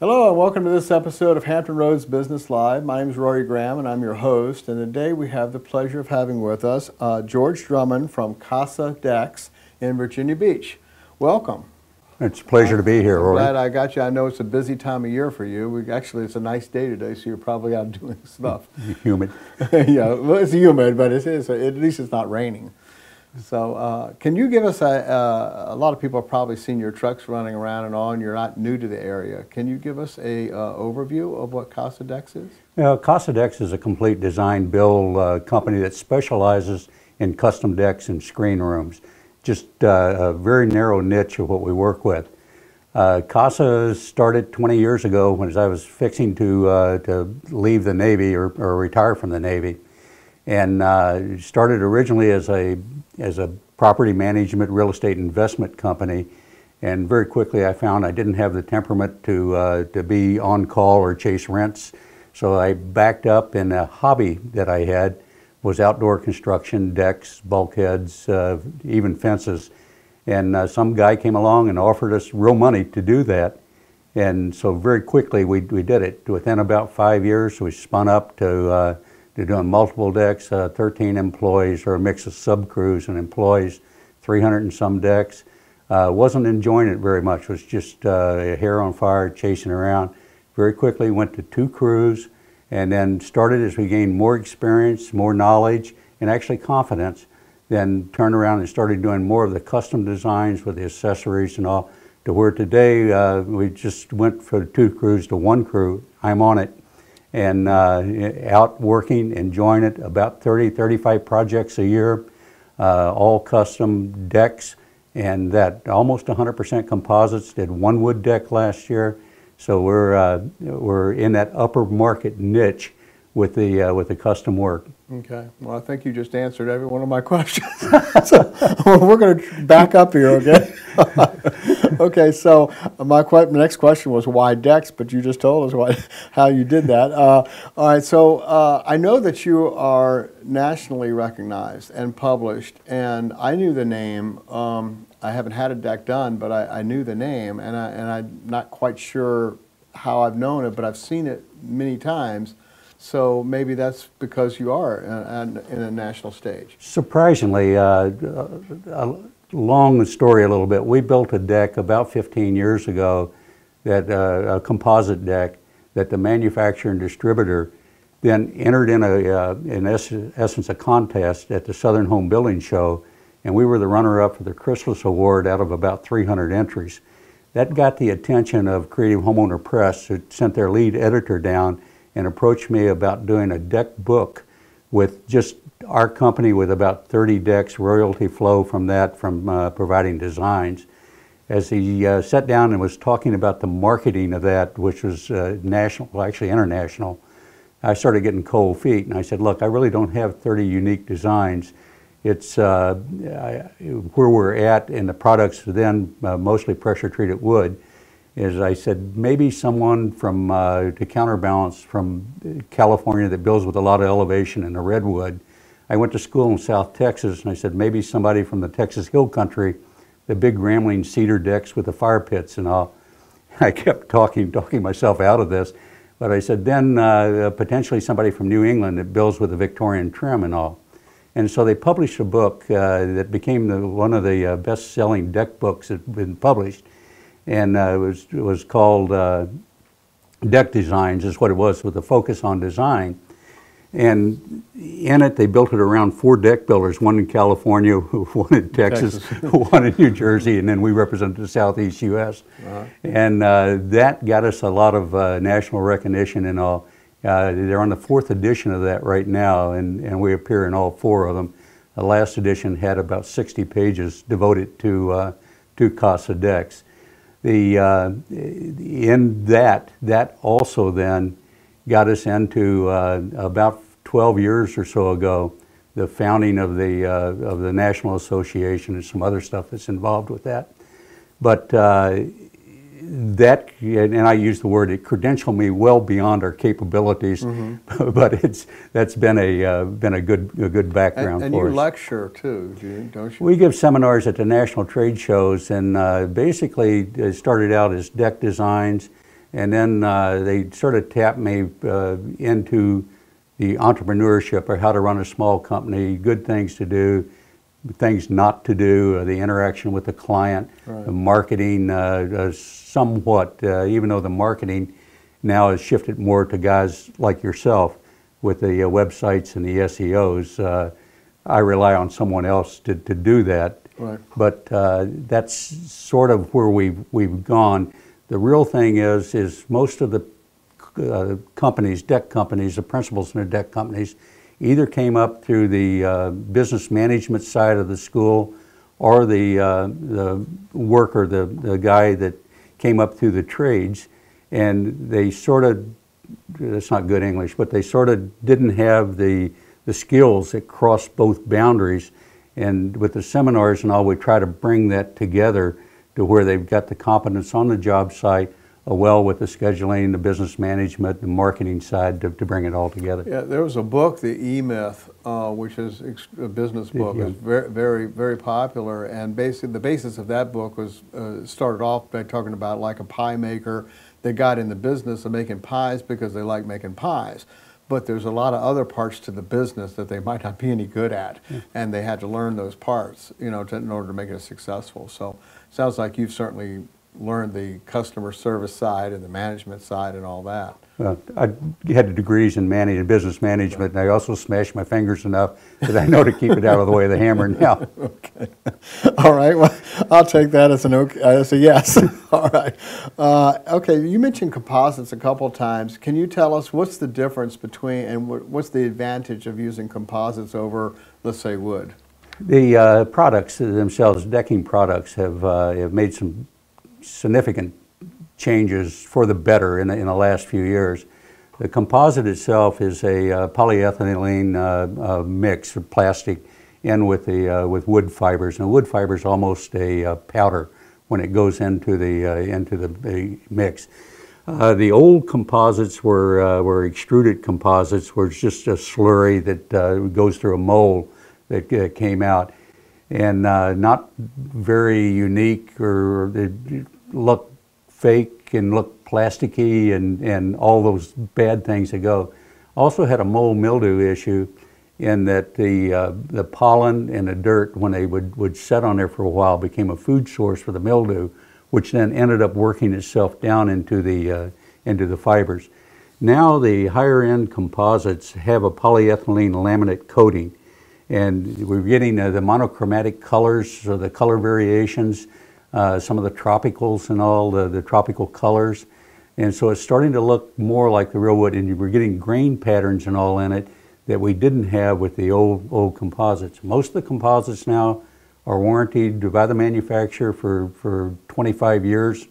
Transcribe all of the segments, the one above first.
Hello and welcome to this episode of Hampton Roads Business Live. My name is Rory Graham and I'm your host. And today we have the pleasure of having with us uh, George Drummond from Casa Dex in Virginia Beach. Welcome. It's a pleasure to be here, Rory. Glad I got you. I know it's a busy time of year for you. We, actually, it's a nice day today, so you're probably out doing stuff. humid. yeah, well, it's humid, but it's, it's, at least it's not raining. So, uh, can you give us a, a, a, lot of people have probably seen your trucks running around and all, and you're not new to the area. Can you give us a uh, overview of what Casadex is? Now, Casadex is a complete design build uh, company that specializes in custom decks and screen rooms. Just uh, a very narrow niche of what we work with. Uh, Casa started 20 years ago when I was fixing to, uh, to leave the Navy or, or retire from the Navy and uh, started originally as a as a property management real estate investment company. And very quickly, I found I didn't have the temperament to, uh, to be on call or chase rents. So I backed up, in a hobby that I had was outdoor construction, decks, bulkheads, uh, even fences. And uh, some guy came along and offered us real money to do that. And so very quickly we, we did it. Within about five years, we spun up to uh, they're doing multiple decks, uh, 13 employees, or a mix of sub crews and employees, 300 and some decks. Uh, wasn't enjoying it very much, was just uh, hair on fire, chasing around. Very quickly went to two crews and then started as we gained more experience, more knowledge, and actually confidence. Then turned around and started doing more of the custom designs with the accessories and all to where today uh, we just went from two crews to one crew. I'm on it and uh, out working, enjoying it, about 30, 35 projects a year, uh, all custom decks, and that almost 100% composites, did one wood deck last year. So we're, uh, we're in that upper market niche with the, uh, with the custom work. Okay. Well, I think you just answered every one of my questions. so, we're going to back up here, okay? okay. So uh, my, next question was why Dex, but you just told us why, how you did that. Uh, all right. So uh, I know that you are nationally recognized and published, and I knew the name. Um, I haven't had a deck done, but I, I knew the name, and I and I'm not quite sure how I've known it, but I've seen it many times. So maybe that's because you are in, in a national stage. Surprisingly, uh, a uh, uh, long story a little bit. We built a deck about 15 years ago, that uh, a composite deck that the manufacturer and distributor then entered in a uh, in essence a contest at the Southern Home Building Show, and we were the runner-up for the Chrysalis Award out of about 300 entries. That got the attention of Creative Homeowner Press, who sent their lead editor down and approached me about doing a deck book with just our company with about 30 decks, royalty flow from that, from uh, providing designs. As he uh, sat down and was talking about the marketing of that, which was uh, national, well, actually international, I started getting cold feet and I said, look, I really don't have 30 unique designs. It's uh, I, where we're at and the products then uh, mostly pressure treated wood is I said maybe someone from uh, to counterbalance from California that builds with a lot of elevation in the redwood. I went to school in South Texas and I said maybe somebody from the Texas Hill Country, the big rambling cedar decks with the fire pits and all. I kept talking, talking myself out of this, but I said then uh, potentially somebody from New England that builds with a Victorian trim and all. And so they published a book uh, that became the, one of the uh, best-selling deck books that had been published and uh, it was, it was called uh, Deck Designs, is what it was, with a focus on design. And in it, they built it around four deck builders, one in California, one in Texas, Texas. one in New Jersey, and then we represented the Southeast U.S. Uh-huh. And uh, that got us a lot of uh, national recognition and all. Uh, they're on the fourth edition of that right now, and, and we appear in all four of them. The last edition had about 60 pages devoted to, uh, to Casa Decks the, uh, in that, that also then got us into uh, about 12 years or so ago, the founding of the, uh, of the National Association and some other stuff that's involved with that. But uh, that and I use the word it credentialed me well beyond our capabilities, mm-hmm. but it's that's been a uh, been a good a good background. And, and you us. lecture too, don't you? We give seminars at the national trade shows, and uh, basically it started out as deck designs, and then uh, they sort of tapped me uh, into the entrepreneurship or how to run a small company, good things to do things not to do, uh, the interaction with the client, right. the marketing uh, uh, somewhat, even though the marketing now has shifted more to guys like yourself with the websites and the SEOs. I rely on someone else to, to do that. Right. But uh, that's sort of where we've, we've gone. The real thing is, is most of the uh, companies, deck companies, the principals in the deck companies, either came up through the uh, business management side of the school or the, uh, the worker, the, the guy that came up through the trades. And they sort of, that's not good English, but they sort of didn't have the, the skills that cross both boundaries. And with the seminars and all, we try to bring that together to where they've got the competence on the job site well with the scheduling, the business management, the marketing side to, to bring it all together. Yeah, there was a book, The E Myth, uh, which is a business book, yeah. is very, very, very popular. And basically, the basis of that book was uh, started off by talking about like a pie maker that got in the business of making pies because they like making pies but there's a lot of other parts to the business that they might not be any good at, and they had to learn those parts, you know, to, in order to make it successful. So, sounds like you've certainly learned the customer service side and the management side and all that. Uh, I had degrees in managing business management, and I also smashed my fingers enough that I know to keep it out of the way of the hammer now. okay. All right. Well, I'll take that as an okay, as a yes. all right. Uh, okay. You mentioned composites a couple times. Can you tell us what's the difference between and what's the advantage of using composites over, let's say, wood? The uh, products themselves, decking products, have uh, have made some significant changes for the better in the, in the last few years. The composite itself is a uh, polyethylene uh, uh, mix of plastic in with, the, uh, with wood fibers. And wood fiber is almost a uh, powder when it goes into the, uh, into the mix. the old composites were, were extruded composites, where it's just a slurry that goes through a mold that came out and uh, not very unique or they look fake and look plasticky and, and all those bad things that go. Also had a mold mildew issue in that the, uh, the pollen and the dirt, when they would, would set on there for a while, became a food source for the mildew, which then ended up working itself down into the, uh, into the fibers. Now the higher end composites have a polyethylene laminate coating and we're getting uh, the monochromatic colors, so the color variations, uh, some of the tropicals and all, the, the tropical colors. And so it's starting to look more like the real wood, and we're getting grain patterns and all in it that we didn't have with the old, old composites. Most of the composites now are warranted by the manufacturer for, for 25 years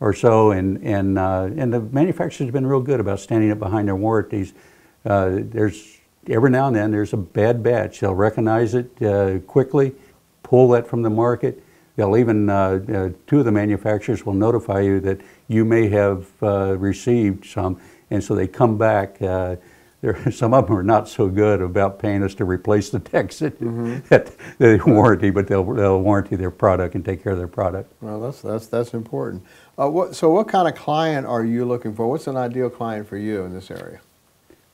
or so, and, and, uh, and the manufacturer's been real good about standing up behind their warranties. Uh, there's every now and then there's a bad batch. They'll recognize it uh, quickly, pull that from the market. They'll even, uh, uh two of the manufacturers will notify you that you may have uh, received some, and so they come back. Uh, there, some of them are not so good about paying us to replace the text that, mm-hmm. that they warranty, but they'll, they'll warranty their product and take care of their product. Well, that's, that's, that's important. What, so, what kind of client are you looking for? What's an ideal client for you in this area?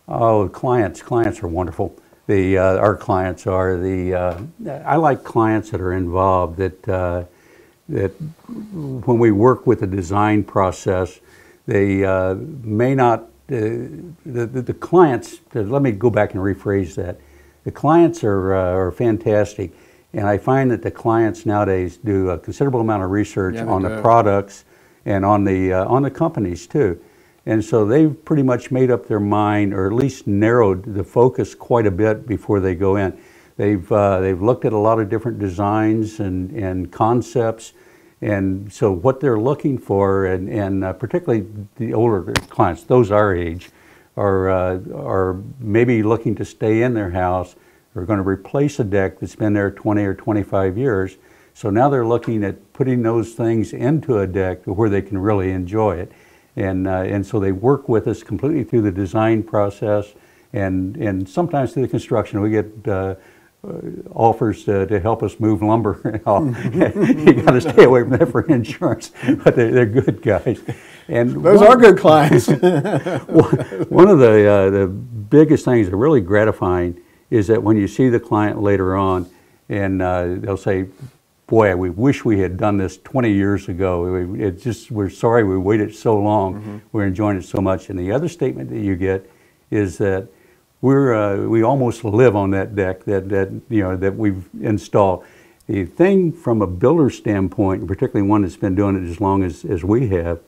Oh, clients. Clients are wonderful. The, uh, our clients are the, uh, I like clients that are involved, that, uh, that when we work with the design process, they uh, may not, uh, the, the, the, clients, uh, let me go back and rephrase that. The clients are, are fantastic. And I find that the clients nowadays do a considerable amount of research yeah, on do. the products and on the, on the companies too. And so they've pretty much made up their mind, or at least narrowed the focus quite a bit before they go in. They've, uh, they've looked at a lot of different designs and, and concepts. And so what they're looking for, and, and uh, particularly the older clients, those our age, are, uh, are maybe looking to stay in their house or going to replace a deck that's been there 20 or 25 years. So now they're looking at putting those things into a deck where they can really enjoy it. And, uh, and so they work with us completely through the design process and, and sometimes through the construction. We get uh, uh offers to, to, help us move lumber. you got to stay away from that for insurance, but they're, they're good guys. And those one, are good clients. one of the uh, the biggest things that really gratifying is that when you see the client later on, and uh, they'll say, boy, we wish we had done this 20 years ago. We, it just, we're sorry we waited so long. Mm -hmm. We're enjoying it so much. And the other statement that you get is that we're, uh, we almost live on that deck that, that, you know, that we've installed. The thing from a builder standpoint, particularly one that's been doing it as long as, as we have,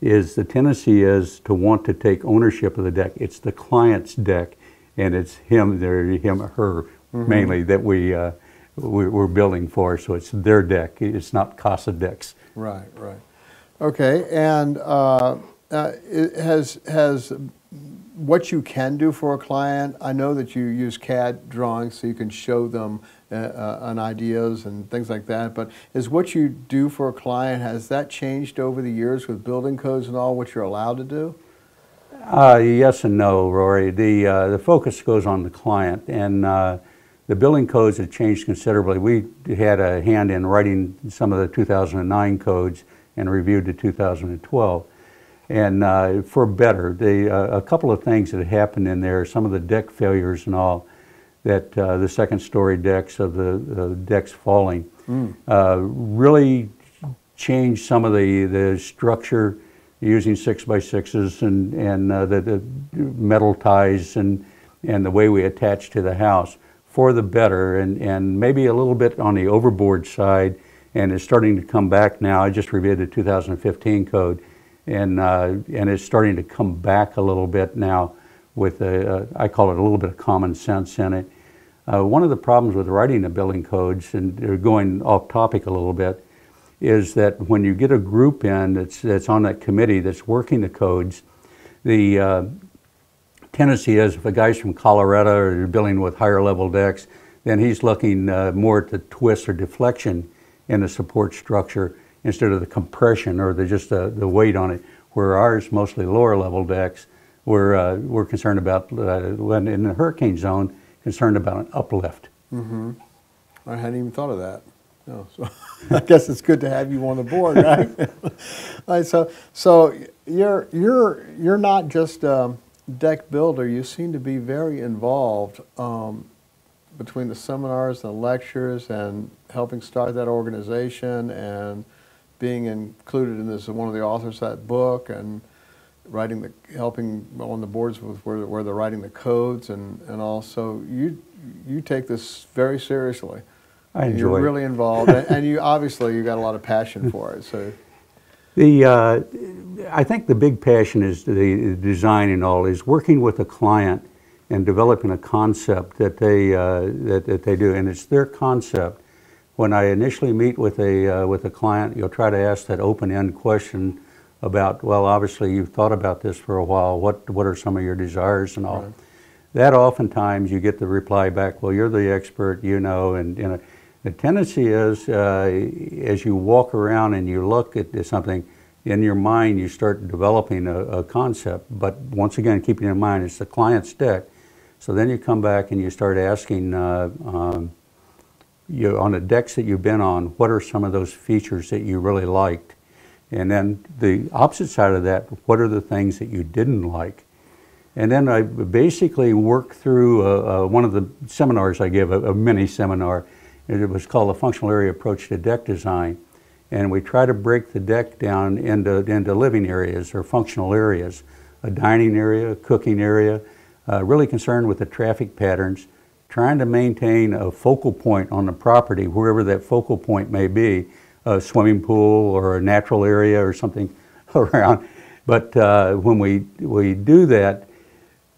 is the tendency is to want to take ownership of the deck. It's the client's deck, and it's him, there, him, her, mm -hmm. mainly that we uh, we're building for, so it's their deck. It's not Casa decks. Right, right. Okay, and uh, uh, has has what you can do for a client. I know that you use CAD drawings so you can show them uh, uh, on ideas and things like that. But is what you do for a client has that changed over the years with building codes and all what you're allowed to do? Uh, yes and no, Rory. The uh, the focus goes on the client and the building codes have changed considerably. We had a hand in writing some of the 2009 codes and reviewed the 2012. And uh, for better, uh, a couple of things that happened in there, some of the deck failures and all, that uh, the second story decks of the decks falling, mm. Uh, really changed some of the, the structure using six by sixes and, and uh, the, the metal ties and, and the way we attach to the house for the better and, and maybe a little bit on the overboard side and it's starting to come back now. I just reviewed the 2015 code and, uh, and it's starting to come back a little bit now with, I call it a little bit of common sense in it. Uh, one of the problems with writing the building codes, and they're going off topic a little bit, is that when you get a group in that's, that's on that committee that's working the codes, the, uh, tendency is if a guy's from Colorado or you're dealing with higher level decks, then he's looking uh, more at the twist or deflection in the support structure instead of the compression or the, just the, the weight on it. Where ours, mostly lower level decks, we're, uh, we're concerned about, uh, when in the hurricane zone, concerned about an uplift. Mm-hmm. I hadn't even thought of that. No, so I guess it's good to have you on the board, right? right so, so you're, you're, you're not just um, deck builder, you seem to be very involved um, between the seminars and the lectures and helping start that organization and being included in this one of the authors of that book and writing the helping on the boards with where, where they're writing the codes and, and also you you take this very seriously. I enjoy You're really involved and, and you obviously you got a lot of passion for it. So the, uh, I think the big passion is the design and all is working with a client and developing a concept that they, uh, that, that, they do, and it's their concept. When I initially meet with a, uh, with a client, you'll try to ask that open-end question about, well, obviously you've thought about this for a while, what, what are some of your desires and all. Right. That oftentimes you get the reply back, well, you're the expert, you know, and, you know. The tendency is, uh, as you walk around and you look at something, in your mind you start developing a, a, concept. But once again, keeping in mind it's the client's deck. So then you come back and you start asking, uh, um, you, on the decks that you've been on, what are some of those features that you really liked? And then the opposite side of that, what are the things that you didn't like? And then I basically work through uh, uh, one of the seminars I give, a, a mini seminar, it was called a functional area approach to deck design. And we try to break the deck down into, into living areas or functional areas, a dining area, a cooking area, uh, really concerned with the traffic patterns, trying to maintain a focal point on the property, wherever that focal point may be, a swimming pool or a natural area or something around. But uh, when we, we do that,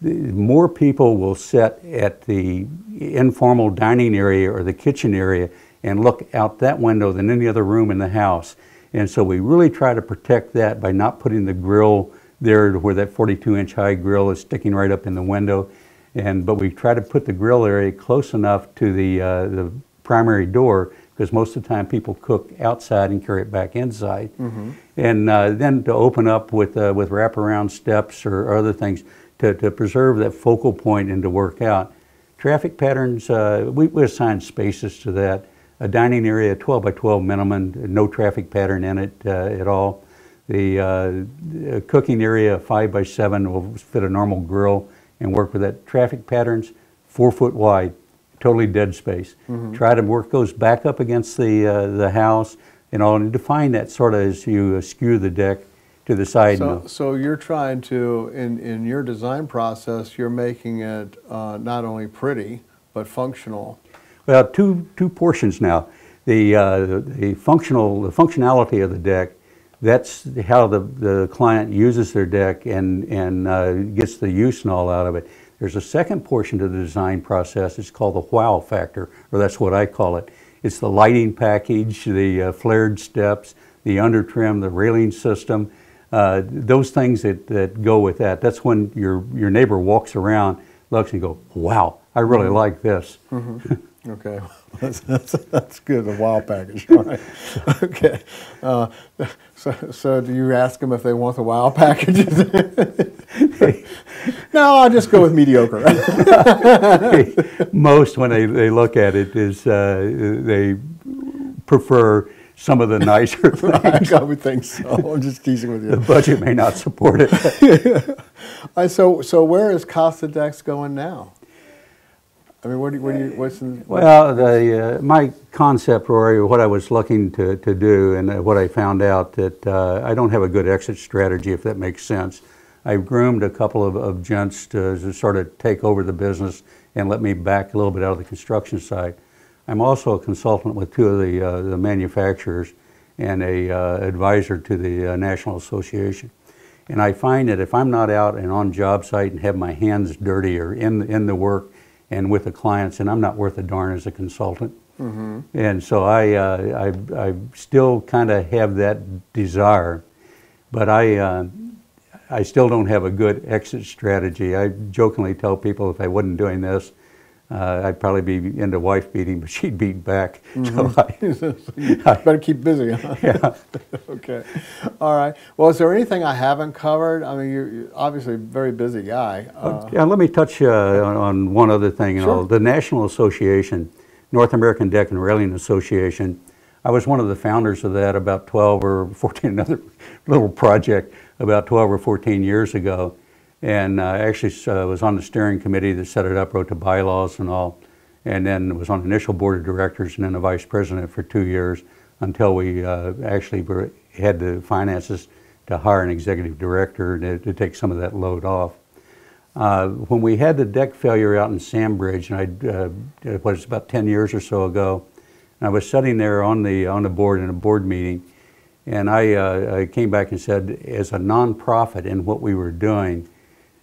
more people will sit at the informal dining area or the kitchen area and look out that window than any other room in the house. And so we really try to protect that by not putting the grill there where that 42 inch high grill is sticking right up in the window. And, but we try to put the grill area close enough to the, uh, the primary door because most of the time people cook outside and carry it back inside. Mm -hmm. And uh, then to open up with, uh, with wraparound steps or, or other things to, to preserve that focal point and to work out. Traffic patterns, uh, we, we assign spaces to that. A dining area, 12 by 12 minimum, no traffic pattern in it uh, at all. The uh, cooking area, 5 by 7, will fit a normal grill and work with that. Traffic patterns, 4 foot wide, totally dead space. Mm -hmm. Try to work those back up against the, uh, the house and all, and define that sort of as you uh, skew the deck to the side so, So you're trying to, in, in your design process, you're making it uh, not only pretty, but functional. Well, two, two portions now. The, uh, the, functional, the functionality of the deck, that's how the, the client uses their deck and, and uh, gets the use and all out of it. There's a second portion to the design process. It's called the wow factor, or that's what I call it. It's the lighting package, the uh, flared steps, the under trim, the railing system, uh, those things that, that go with that. That's when your, your neighbor walks around, looks and go, wow, I really mm-hmm. like this. Mm-hmm. Okay, that's, that's, that's, good, a wow package, right? okay, uh, so, so do you ask them if they want the wow package? no, I'll just go with mediocre. Most, when they, they look at it, is uh, they prefer some of the nicer things. I would think so. I'm just teasing with you. the budget may not support it. so, so where is Costadex going now? I mean, what do, what do you, what's in, Well, the, uh, my concept, Rory, what I was looking to, to do and uh, what I found out that uh, I don't have a good exit strategy, if that makes sense. I've groomed a couple of, of gents to, to sort of take over the business and let me back a little bit out of the construction side. I'm also a consultant with two of the, uh, the manufacturers and a uh, advisor to the uh, National Association. And I find that if I'm not out and on job site and have my hands dirty or in, in the work and with the clients, and I'm not worth a darn as a consultant. Mm -hmm. And so I, uh, I, I still kind of have that desire, but I, uh, I still don't have a good exit strategy. I jokingly tell people if I wasn't doing this, uh, I'd probably be into wife beating, but she'd beat back. Mm -hmm. So mm-hmm. I, better keep busy. Huh? Yeah. okay. All right. Well, is there anything I haven't covered? I mean, you're obviously a very busy guy. Uh, oh, yeah. Let me touch uh, on, on, one other thing. Sure. All. The National Association, North American Deck and Railing Association. I was one of the founders of that about 12 or 14, another little project about 12 or 14 years ago. And uh, I actually uh, was on the steering committee that set it up, wrote the bylaws and all, and then was on the initial board of directors and then the vice president for two years until we uh, actually were, had the finances to hire an executive director to, to take some of that load off. Uh, when we had the deck failure out in Sandbridge, and I, uh, it was about 10 years or so ago, and I was sitting there on the, on the board in a board meeting, and I, uh, I came back and said, as a nonprofit in what we were doing,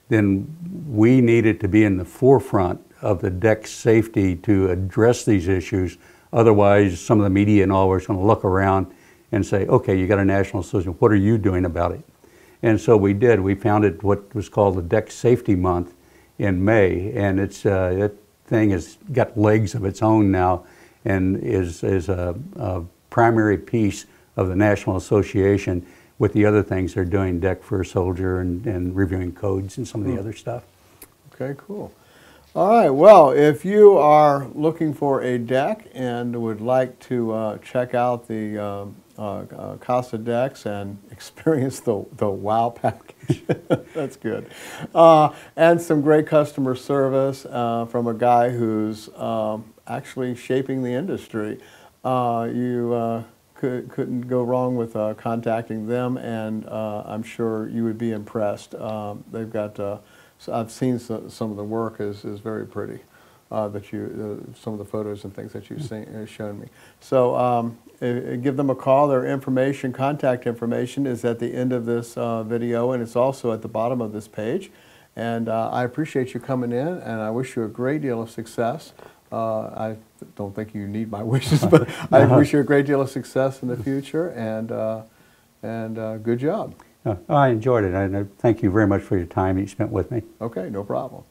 then we needed to be in the forefront of the deck safety to address these issues. Otherwise, some of the media and all were going to look around and say, okay, you got a national solution. What are you doing about it? And so we did. We founded what was called the Deck Safety Month in May, and it's uh, that thing has got legs of its own now, and is is a, a primary piece of the National Association with the other things they're doing, deck for a soldier and, and reviewing codes and some of the hmm. other stuff. Okay, cool. All right, well, if you are looking for a deck and would like to uh, check out the um, uh, uh, Casa decks and experience the, the wow package, that's good, uh, and some great customer service uh, from a guy who's um, actually shaping the industry, uh, you could, not go wrong with uh, contacting them, and uh, I'm sure you would be impressed. Um, they've got, uh, I've seen some, some, of the work is, is very pretty. Uh, that you, uh, some of the photos and things that you've mm-hmm. seen, uh, shown me. So um, give them a call. Their information, contact information, is at the end of this video, and it's also at the bottom of this page. And I appreciate you coming in, and I wish you a great deal of success. Uh, I don't think you need my wishes, but I uh-huh. wish you a great deal of success in the future and, uh, and uh, good job. I enjoyed it, and thank you very much for your time you spent with me. Okay, no problem.